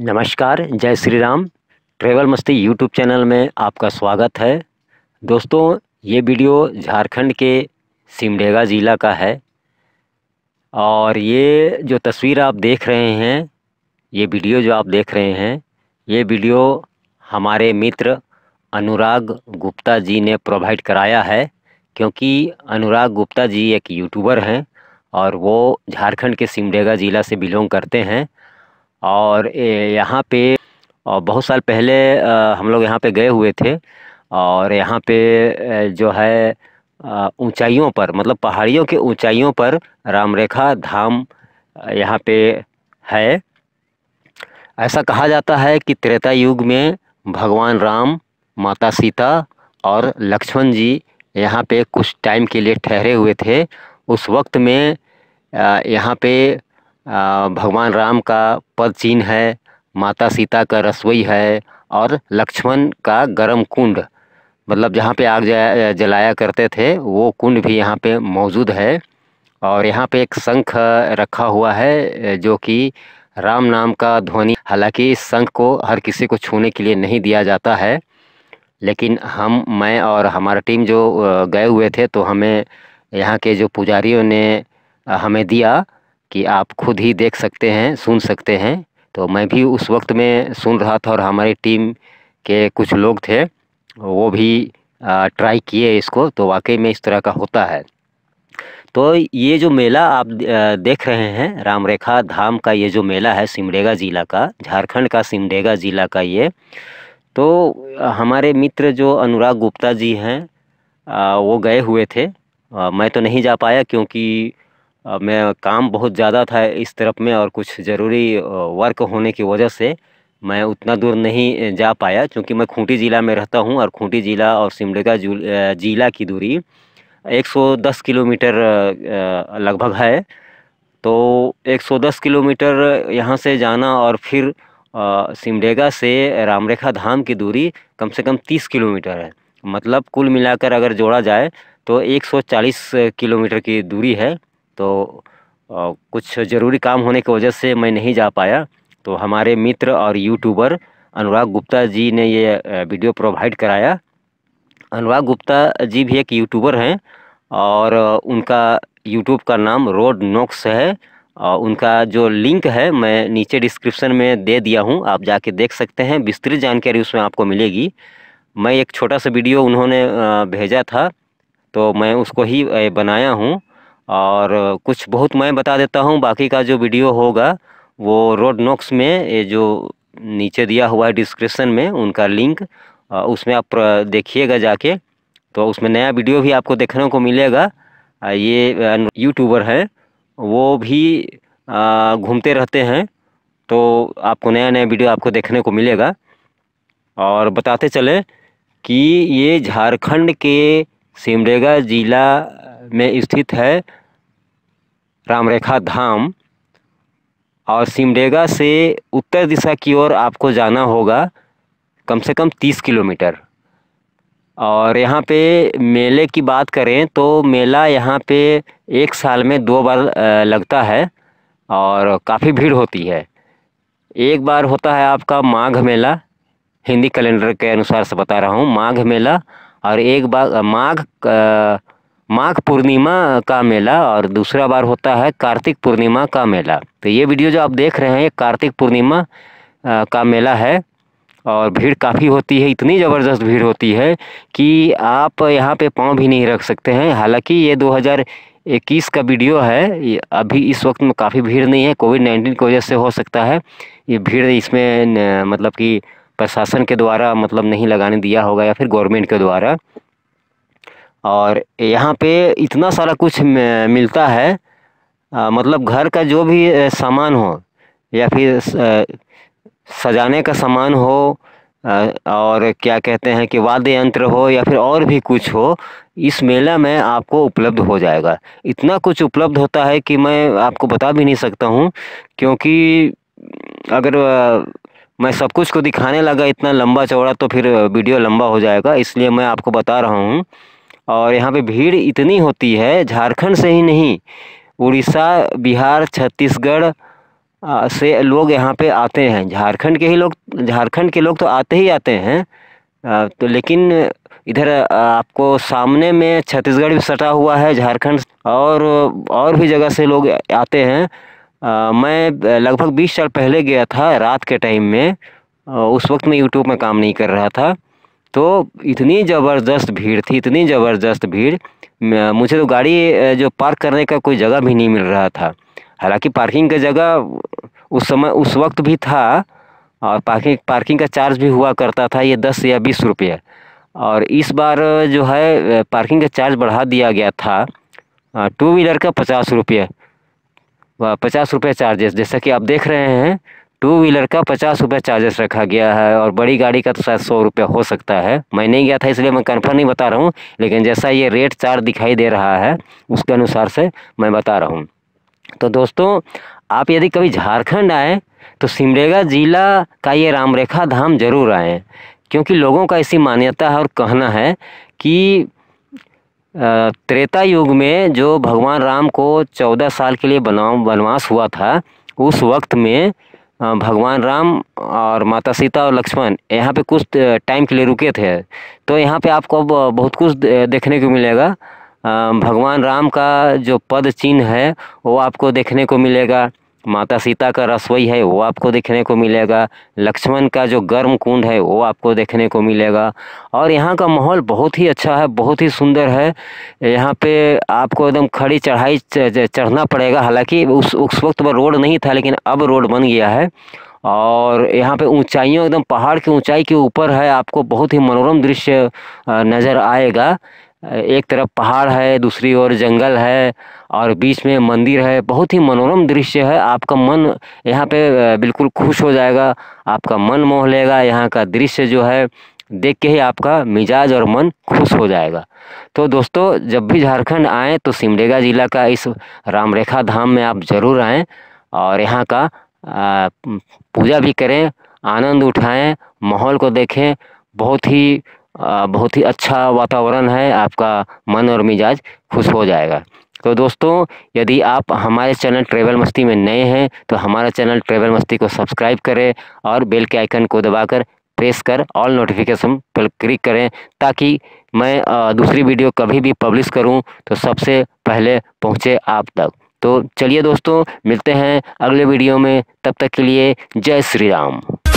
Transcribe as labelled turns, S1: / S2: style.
S1: नमस्कार जय Shri Ram travel Masti YouTube channel में आपका स्वागत है दोस्तों ये वीडियो झारखंड के सिमडेगा ज़िला का है और ये जो तस्वीर आप देख रहे हैं ये वीडियो जो आप देख रहे हैं ये वीडियो हमारे मित्र अनुराग गुप्ता जी ने प्रोवाइड कराया है क्योंकि अनुराग गुप्ता जी एक यूट्यूबर हैं और वो झारखंड के सिमडेगा ज़िला से बिलोंग करते हैं और यहाँ पे और बहुत साल पहले हम लोग यहाँ पे गए हुए थे और यहाँ पे जो है ऊंचाइयों पर मतलब पहाड़ियों के ऊंचाइयों पर रामरेखा धाम यहाँ पे है ऐसा कहा जाता है कि त्रेता युग में भगवान राम माता सीता और लक्ष्मण जी यहाँ पे कुछ टाइम के लिए ठहरे हुए थे उस वक्त में यहाँ पे भगवान राम का पद चिन्ह है माता सीता का रसोई है और लक्ष्मण का गर्म कुंड मतलब जहाँ पे आग जलाया करते थे वो कुंड भी यहाँ पे मौजूद है और यहाँ पे एक शंख रखा हुआ है जो कि राम नाम का ध्वनि हालांकि इस शंख को हर किसी को छूने के लिए नहीं दिया जाता है लेकिन हम मैं और हमारा टीम जो गए हुए थे तो हमें यहाँ के जो पुजारियों ने हमें दिया कि आप खुद ही देख सकते हैं सुन सकते हैं तो मैं भी उस वक्त में सुन रहा था और हमारी टीम के कुछ लोग थे वो भी ट्राई किए इसको तो वाकई में इस तरह का होता है तो ये जो मेला आप देख रहे हैं रामरेखा धाम का ये जो मेला है सिमडेगा ज़िला का झारखंड का सिमडेगा ज़िला का ये तो हमारे मित्र जो अनुराग गुप्ता जी हैं वो गए हुए थे मैं तो नहीं जा पाया क्योंकि मैं काम बहुत ज़्यादा था इस तरफ में और कुछ ज़रूरी वर्क होने की वजह से मैं उतना दूर नहीं जा पाया क्योंकि मैं खूंटी ज़िला में रहता हूँ और खूंटी ज़िला और सिमडेगा ज़िला की दूरी 110 किलोमीटर लगभग है तो 110 किलोमीटर यहाँ से जाना और फिर सिमडेगा से रामरेखा धाम की दूरी कम से कम 30 किलोमीटर है मतलब कुल मिलाकर अगर जोड़ा जाए तो 140 किलोमीटर की दूरी है तो आ, कुछ ज़रूरी काम होने की वजह से मैं नहीं जा पाया तो हमारे मित्र और यूट्यूबर अनुराग गुप्ता जी ने ये वीडियो प्रोवाइड कराया अनुराग गुप्ता जी भी एक यूट्यूबर हैं और उनका यूट्यूब का नाम रोड नोक्स है और उनका जो लिंक है मैं नीचे डिस्क्रिप्शन में दे दिया हूँ आप जाके देख सकते हैं विस्तृत जानकारी उसमें आपको मिलेगी मैं एक छोटा सा वीडियो उन्होंने भेजा था तो मैं उसको ही बनाया हूँ और कुछ बहुत मैं बता देता हूँ बाकी का जो वीडियो होगा वो रोड नोक्स में ये जो नीचे दिया हुआ है डिस्क्रिप्सन में उनका लिंक उसमें आप देखिएगा जाके तो उसमें नया वीडियो भी आपको देखने को मिलेगा ये यूट्यूबर है वो भी घूमते रहते हैं तो आपको नया नया वीडियो आपको देखने को मिलेगा और बताते चले कि ये झारखंड के सिमडेगा ज़िला में स्थित है रामरेखा धाम और सिमडेगा से उत्तर दिशा की ओर आपको जाना होगा कम से कम तीस किलोमीटर और यहाँ पे मेले की बात करें तो मेला यहाँ पे एक साल में दो बार लगता है और काफ़ी भीड़ होती है एक बार होता है आपका माघ मेला हिंदी कैलेंडर के अनुसार से बता रहा हूँ माघ मेला और एक बार माघ माघ पूर्णिमा का मेला और दूसरा बार होता है कार्तिक पूर्णिमा का मेला तो ये वीडियो जो आप देख रहे हैं ये कार्तिक पूर्णिमा का मेला है और भीड़ काफ़ी होती है इतनी ज़बरदस्त भीड़ होती है कि आप यहाँ पे पाँव भी नहीं रख सकते हैं हालांकि ये 2021 का वीडियो है अभी इस वक्त में काफ़ी भीड़ नहीं है कोविड नाइन्टीन की वजह से हो सकता है ये भीड़ इसमें मतलब कि प्रशासन के द्वारा मतलब नहीं लगाने दिया होगा या फिर गवर्नमेंट के द्वारा और यहाँ पे इतना सारा कुछ मिलता है मतलब घर का जो भी सामान हो या फिर सजाने का सामान हो और क्या कहते हैं कि वाद्य यंत्र हो या फिर और भी कुछ हो इस मेला में आपको उपलब्ध हो जाएगा इतना कुछ उपलब्ध होता है कि मैं आपको बता भी नहीं सकता हूँ क्योंकि अगर मैं सब कुछ को दिखाने लगा इतना लंबा चौड़ा तो फिर वीडियो लंबा हो जाएगा इसलिए मैं आपको बता रहा हूँ और यहाँ पे भीड़ इतनी होती है झारखंड से ही नहीं उड़ीसा बिहार छत्तीसगढ़ से लोग यहाँ पे आते हैं झारखंड के ही लोग झारखंड के लोग तो आते ही आते हैं तो लेकिन इधर आपको सामने में छत्तीसगढ़ भी सटा हुआ है झारखंड और और भी जगह से लोग आते हैं मैं लगभग बीस साल पहले गया था रात के टाइम में उस वक्त मैं यूट्यूब में काम नहीं कर रहा था तो इतनी ज़बरदस्त भीड़ थी इतनी ज़बरदस्त भीड़ मुझे तो गाड़ी जो पार्क करने का कोई जगह भी नहीं मिल रहा था हालांकि पार्किंग का जगह उस समय उस वक्त भी था और पार्किंग पार्किंग का चार्ज भी हुआ करता था ये दस या बीस रुपये और इस बार जो है पार्किंग का चार्ज बढ़ा दिया गया था टू व्हीलर का पचास रुपये पचास रुपये चार्जेस जैसा कि आप देख रहे हैं टू व्हीलर का पचास रुपये चार्जेस रखा गया है और बड़ी गाड़ी का तो शायद सौ रुपये हो सकता है मैं नहीं गया था इसलिए मैं कन्फर्म नहीं बता रहा हूँ लेकिन जैसा ये रेट चार्ज दिखाई दे रहा है उसके अनुसार से मैं बता रहा हूँ तो दोस्तों आप यदि कभी झारखंड आएँ तो सिमरेगा ज़िला का ये रामरेखा धाम जरूर आएँ क्योंकि लोगों का ऐसी मान्यता है और कहना है कि त्रेता युग में जो भगवान राम को चौदह साल के लिए बना वनवास हुआ था उस वक्त में भगवान राम और माता सीता और लक्ष्मण यहाँ पे कुछ टाइम के लिए रुके थे तो यहाँ पे आपको बहुत कुछ देखने को मिलेगा भगवान राम का जो पद चिन्ह है वो आपको देखने को मिलेगा माता सीता का रसोई है वो आपको देखने को मिलेगा लक्ष्मण का जो गर्म कुंड है वो आपको देखने को मिलेगा और यहाँ का माहौल बहुत ही अच्छा है बहुत ही सुंदर है यहाँ पे आपको एकदम खड़ी चढ़ाई चढ़ना पड़ेगा हालांकि उस उस वक्त पर रोड नहीं था लेकिन अब रोड बन गया है और यहाँ पे ऊंचाइयों एकदम पहाड़ की ऊंचाई के ऊपर है आपको बहुत ही मनोरम दृश्य नज़र आएगा एक तरफ पहाड़ है दूसरी ओर जंगल है और बीच में मंदिर है बहुत ही मनोरम दृश्य है आपका मन यहाँ पे बिल्कुल खुश हो जाएगा आपका मन मोह लेगा यहाँ का दृश्य जो है देख के ही आपका मिजाज और मन खुश हो जाएगा तो दोस्तों जब भी झारखंड आएँ तो सिमडेगा ज़िला का इस राम रेखा धाम में आप ज़रूर आएँ और यहाँ का पूजा भी करें आनंद उठाएँ माहौल को देखें बहुत ही बहुत ही अच्छा वातावरण है आपका मन और मिजाज खुश हो जाएगा तो दोस्तों यदि आप हमारे चैनल ट्रेवल मस्ती में नए हैं तो हमारा चैनल ट्रेवल मस्ती को सब्सक्राइब करें और बेल के आइकन को दबाकर प्रेस कर ऑल नोटिफिकेशन पर क्लिक करें ताकि मैं दूसरी वीडियो कभी भी पब्लिश करूं तो सबसे पहले पहुंचे आप तक तो चलिए दोस्तों मिलते हैं अगले वीडियो में तब तक के लिए जय श्री राम